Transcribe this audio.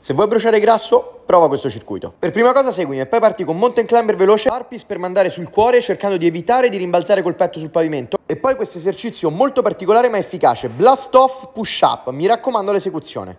Se vuoi bruciare grasso, prova questo circuito. Per prima cosa seguimi e poi parti con mountain climber veloce, harpies per mandare sul cuore cercando di evitare di rimbalzare col petto sul pavimento e poi questo esercizio molto particolare ma efficace, blast off push up, mi raccomando l'esecuzione.